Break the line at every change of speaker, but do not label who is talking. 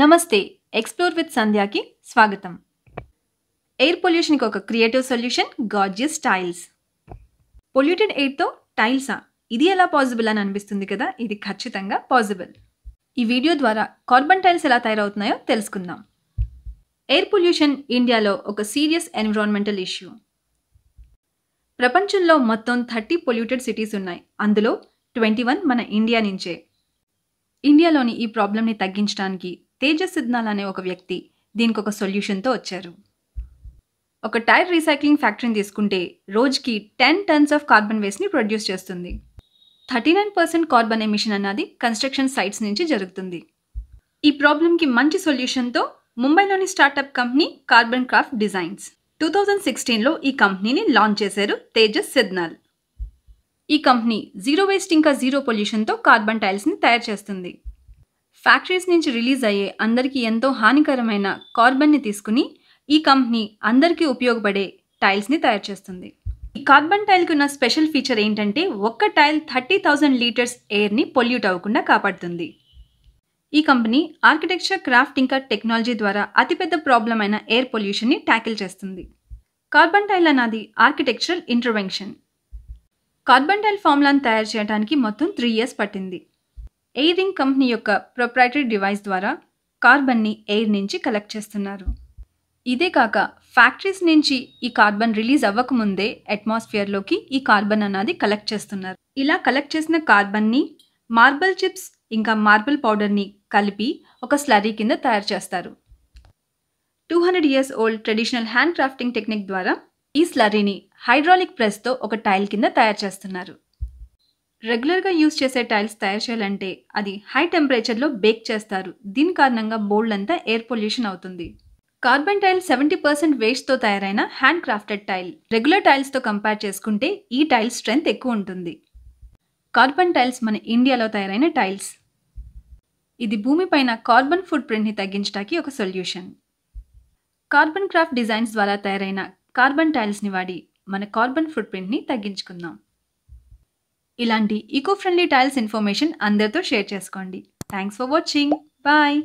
నమస్తే explore with సంధ్యాకి స్వాగతం air పొల్యూషన్కి ఒక creative solution gorgeous tiles polluted ఎయిర్తో టైల్సా ఇది ఎలా పాసిబుల్ అని అనిపిస్తుంది కదా ఇది ఖచ్చితంగా పాసిబుల్ ఈ వీడియో ద్వారా కార్బన్ టైల్స్ ఎలా తయారవుతున్నాయో తెలుసుకుందాం ఎయిర్ పొల్యూషన్ ఇండియాలో ఒక సీరియస్ ఎన్విరాన్మెంటల్ ఇష్యూ ప్రపంచంలో మొత్తం థర్టీ పొల్యూటెడ్ సిటీస్ ఉన్నాయి అందులో ట్వంటీ వన్ మన ఇండియా నుంచే ఇండియాలోని ఈ ప్రాబ్లంని తగ్గించడానికి తేజస్ సిద్నాల్ అనే ఒక వ్యక్తి దీనికి ఒక సొల్యూషన్తో వచ్చారు ఒక టైర్ రీసైక్లింగ్ ఫ్యాక్టరీని తీసుకుంటే రోజుకి టెన్ టన్స్ ఆఫ్ కార్బన్ వేస్ట్ని ప్రొడ్యూస్ చేస్తుంది thirty nine percent carbon emission అన్నది కన్స్ట్రక్షన్ సైట్స్ నుంచి జరుగుతుంది ఈ ప్రాబ్లంకి మంచి సొల్యూషన్తో ముంబైలోని startup company carbon craft designs two thousand సిక్స్టీన్లో ఈ కంపెనీని లాంచ్ చేశారు తేజస్ సిద్నాల్ ఈ కంపెనీ జీరో వేస్ట్ ఇంకా జీరో పొల్యూషన్తో కార్బన్ టైల్స్ని తయారు చేస్తుంది ఫ్యాక్టరీస్ నుంచి రిలీజ్ అయ్యే అందరికీ ఎంతో హానికరమైన కార్బన్ని తీసుకుని ఈ కంపెనీ అందరికీ ఉపయోగపడే టైల్స్ని తయారు చేస్తుంది ఈ కార్బన్ టైల్కి ఉన్న స్పెషల్ ఫీచర్ ఏంటంటే ఒక్క టైల్ థర్టీ థౌజండ్ లీటర్స్ ఎయిర్ని పొల్యూట్ అవ్వకుండా కాపాడుతుంది ఈ కంపెనీ ఆర్కిటెక్చర్ క్రాఫ్ట్ ఇంకా టెక్నాలజీ ద్వారా అతిపెద్ద ప్రాబ్లం అయిన ఎయిర్ పొల్యూషన్ని ట్యాకిల్ చేస్తుంది కార్బన్ టైల్ అన్నది ఆర్కిటెక్చరల్ ఇంటర్వెన్షన్ కార్బన్ టైల్ ఫార్ములాను తయారు చేయడానికి మొత్తం త్రీ ఇయర్స్ పట్టింది ఎయిరింగ్ కంపెనీ యొక్క ప్రొప్రైటరీ డివైస్ ద్వారా కార్బన్ని ఎయిర్ నుంచి కలెక్ట్ చేస్తున్నారు ఇదే కాక ఫ్యాక్టరీస్ నుంచి ఈ కార్బన్ రిలీజ్ అవ్వకముందే అట్మాస్ఫియర్లోకి ఈ కార్బన్ అన్నది కలెక్ట్ చేస్తున్నారు ఇలా కలెక్ట్ చేసిన కార్బన్ని మార్బల్ చిప్స్ ఇంకా మార్బల్ పౌడర్ని కలిపి ఒక స్లరీ కింద తయారు చేస్తారు two hundred years old traditional hand crafting technique ద్వారా ఈ స్లరీని హైడ్రాలిక్ ప్రెస్తో ఒక టైల్ కింద తయారు చేస్తున్నారు రెగ్యులర్గా యూజ్ చేసే టైల్స్ తయారు చేయాలంటే అది హై టెంపరేచర్లో బేక్ చేస్తారు దీని కారణంగా బోల్డ్ అంతా ఎయిర్ పొల్యూషన్ అవుతుంది కార్బన్ టైల్ సెవెంటీ పర్సెంట్ వేస్ట్తో తయారైన హ్యాండ్ క్రాఫ్టెడ్ టైల్ రెగ్యులర్ టైల్స్తో కంపేర్ చేసుకుంటే ఈ టైల్స్ స్ట్రెంత్ ఎక్కువ ఉంటుంది కార్బన్ టైల్స్ మన ఇండియాలో తయారైన టైల్స్ ఇది భూమిపైన కార్బన్ ఫుట్ ప్రింట్ని తగ్గించడానికి ఒక సొల్యూషన్ కార్బన్ క్రాఫ్ట్ డిజైన్స్ ద్వారా తయారైన కార్బన్ టైల్స్ని వాడి మన కార్బన్ ఫుట్ ప్రింట్ని తగ్గించుకుందాం ఇలాంటి ఈకో ఫ్రెండ్లీ టైల్స్ ఇన్ఫర్మేషన్ అందరితో షేర్ చేసుకోండి థ్యాంక్స్ ఫర్ వాచింగ్ బాయ్